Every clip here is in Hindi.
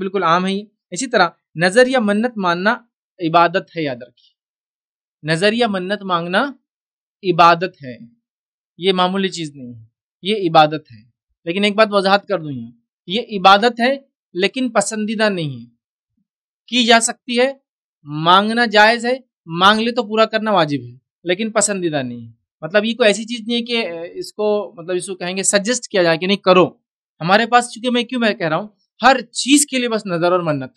बिल्कुल आम है ये इसी तरह नजर या मन्नत मानना इबादत है याद रखिए नजर या मन्नत मांगना इबादत है ये मामूली चीज़ नहीं है ये इबादत है लेकिन एक बात वजाहत कर दूँ यहाँ ये इबादत है लेकिन पसंदीदा नहीं है की जा सकती है मांगना जायज़ है मांग ले तो पूरा करना वाजिब है लेकिन पसंदीदा नहीं है मतलब ये कोई ऐसी चीज़ नहीं है कि इसको मतलब इसको कहेंगे सजेस्ट किया जाए कि नहीं करो हमारे पास चूंकि मैं क्यों मैं कह रहा हूँ हर चीज के लिए बस नजर और मन्नत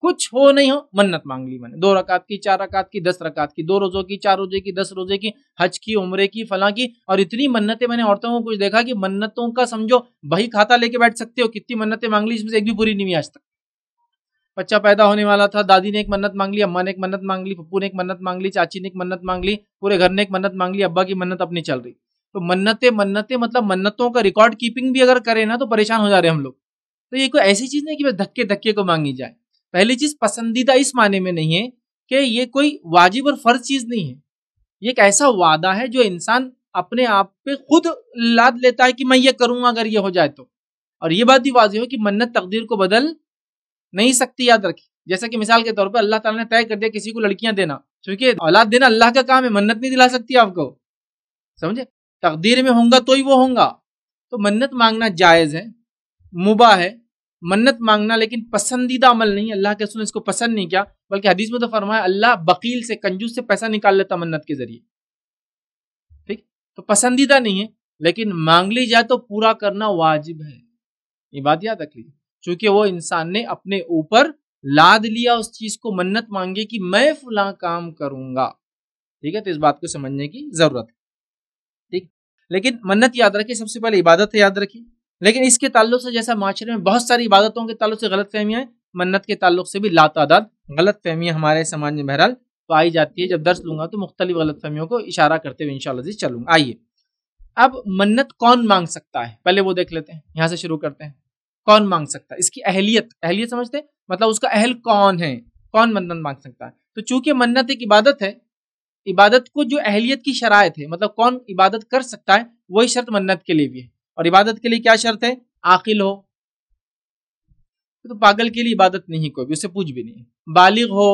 कुछ हो नहीं हो मन्नत मांग ली मैंने दो रकात की चार रकात की दस रकात की दो रोजों की चार रोजे की दस रोजे की हज की उम्र की फला की और इतनी मन्नतें मैंने औरतों को कुछ देखा कि मन्नतों का समझो बही खाता लेके बैठ सकते हो कितनी मन्नतें मांग ली इसमें से एक भी पूरी नहीं आज तक बच्चा पैदा होने वाला था दादी ने एक मन्नत मांग ली अम्मा ने एक मन्नत मांग ली पप्पू ने एक मन्नत मांग ली चाची ने एक मन्नत मांग ली पूरे घर ने एक मन्नत मांग ली अब्बा की मन्नत अपनी चल रही तो मन्नतें मन्नतें मतलब मन्नतों का रिकॉर्ड कीपिंग भी अगर करें ना तो परेशान हो जा रहे हम लोग तो ये कोई ऐसी चीज नहीं कि धक्के धक्के को मांगी जाए पहली चीज पसंदीदा इस माने में नहीं है कि ये कोई वाजिब और फर्ज चीज नहीं है ये एक ऐसा वादा है जो इंसान अपने आप पे खुद लाद लेता है कि मैं ये करूंगा अगर ये हो जाए तो और ये बात भी वाजह हो कि मन्नत तकदीर को बदल नहीं सकती याद रखी जैसा कि मिसाल के तौर पर अल्लाह ताला ने तय कर दिया किसी को लड़कियां देना क्योंकि औलाद देना अल्लाह का काम है मन्नत नहीं दिला सकती आपको समझे तकदीर में होंगे तो ही वो होंगे तो मन्नत मांगना जायज़ है मुबा है मन्नत मांगना लेकिन पसंदीदा अमल नहीं अल्लाह के रसूल इसको पसंद नहीं किया बल्कि हदीस में तो फरमाया अल्लाह बकील से कंजूस से पैसा निकाल लेता मन्नत के जरिए ठीक तो पसंदीदा नहीं है लेकिन मांग ली जाए तो पूरा करना वाजिब है ये बात याद रख लीजिए चूंकि वो इंसान ने अपने ऊपर लाद लिया उस चीज को मन्नत मांगे कि मैं फुला काम करूंगा ठीक है तो इस बात को समझने की जरूरत है ठीक लेकिन मन्नत याद रखिए सबसे पहले इबादत याद रखिए लेकिन इसके ताल्लुक से जैसा माशरे में बहुत सारी इबादतों के ताल्लुक से गलत फहमियाँ मन्नत के ताल्लुक से भी लातादाद गलत फहमियाँ हमारे समाज में बहरहाल पाई जाती है जब दर्ज लूंगा तो मुख्तलिफ गलत फहमियों को इशारा करते हुए इन चलूंगा आइए अब मन्नत कौन मांग सकता है पहले वो देख लेते हैं यहाँ से शुरू करते हैं कौन मांग सकता है इसकी अहलियत अहलियत समझते हैं मतलब उसका अहल कौन है कौन मन्नत मांग सकता है तो चूंकि मन्नत एक इबादत है इबादत को जो अहलियत की शराय है मतलब कौन इबादत कर सकता है वही शर्त मन्नत के लिए भी है और इबादत के लिए क्या शर्त है आकिल हो तो पागल के लिए इबादत नहीं कोई भी उसे पूछ भी नहीं बालिग हो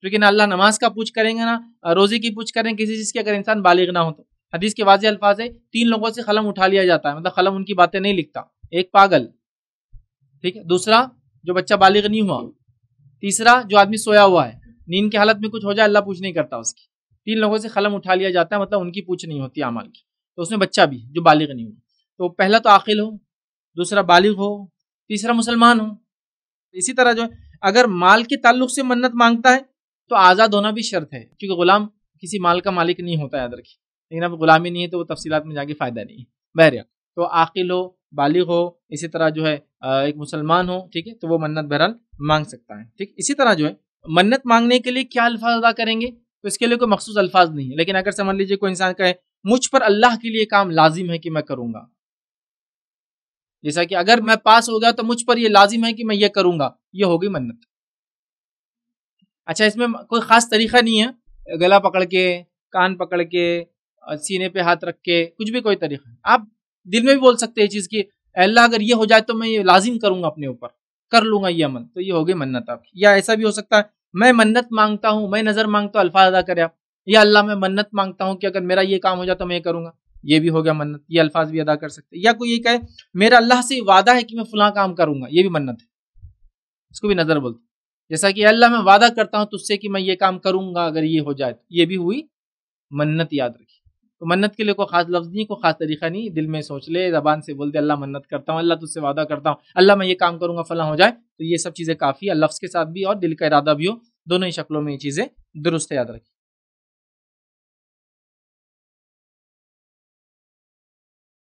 क्योंकि ना अल्लाह नमाज का पूछ करेंगे ना रोजे की पूछ करेंगे किसी चीज़ के अगर इंसान बालिग ना हो तो हदीस के वाजे अल्फाज है तीन लोगों से कलम उठा लिया जाता है मतलब कलम उनकी बातें नहीं लिखता एक पागल ठीक है दूसरा जो बच्चा बालिग नहीं हुआ तीसरा जो आदमी सोया हुआ है नींद की हालत में कुछ हो जाए अल्लाह पूछ नहीं करता उसकी तीन लोगों से कलम उठा लिया जाता है मतलब उनकी पूछ नहीं होती अमल की तो उसमें बच्चा भी जो बालिग नहीं हुआ तो पहला तो आकिल हो दूसरा बालिग हो तीसरा मुसलमान हो इसी तरह जो अगर माल के ताल्लुक से मन्नत मांगता है तो आज़ाद होना भी शर्त है क्योंकि गुलाम किसी माल का मालिक नहीं होता याद रखिए लेकिन अब गुलामी नहीं है तो वो तफसीत में जाके फ़ायदा नहीं है बहरिया तो आकिल हो बालिग हो इसी तरह जो है एक मुसलमान हो ठीक है तो वो मन्नत बहरहाल मांग सकता है ठीक इसी तरह जो है मन्नत मांगने के लिए क्या अल्फाज अदा करेंगे तो इसके लिए कोई मखसूस अल्फाज नहीं है लेकिन अगर समझ लीजिए कोई इंसान कहे मुझ पर अल्लाह के लिए काम लाजिम है कि मैं करूंगा जैसा कि अगर मैं पास हो गया तो मुझ पर यह लाजिम है कि मैं ये करूंगा ये होगी मन्नत अच्छा इसमें कोई खास तरीका नहीं है गला पकड़ के कान पकड़ के सीने पे हाथ रख के कुछ भी कोई तरीका आप दिल में भी बोल सकते हैं चीज़ की अल्लाह अगर ये हो जाए तो मैं ये लाजिम करूंगा अपने ऊपर कर लूंगा ये अमल तो ये होगी मन्नत आपकी या ऐसा भी हो सकता है मैं मन्नत मांगता हूँ मैं नज़र मांगता हूँ अल्फाज अदा करें आप या अल्लाह मैं मन्नत मांगता हूँ कि अगर मेरा ये काम हो जाए तो मैं ये करूँगा ये भी हो गया मन्नत ये अल्फाज भी अदा कर सकते हैं या कोई ये कहे मेरा अल्लाह से वादा है कि मैं फलां काम करूंगा ये भी मन्नत है इसको भी नज़र बोलते जैसा कि अल्लाह मैं वादा करता हूँ तुझसे कि मैं ये काम करूँगा अगर ये हो जाए तो ये भी हुई मन्नत याद रखी तो मन्नत के लिए कोई खास लफ्ज नहीं कोई खास तरीका नहीं दिल में सोच ले जबान से बोल दे अल्लाह मन्नत करता हूँ अल्लाह तुझसे वादा करता हूँ अल्लाह मैं ये काम करूँगा फला हो जाए तो ये सब चीज़ें काफ़ी है लफ्ज़ के साथ भी और दिल का इरादा भी हो दोनों ही शक्लों में ये चीज़ें दुरुस्त याद रखी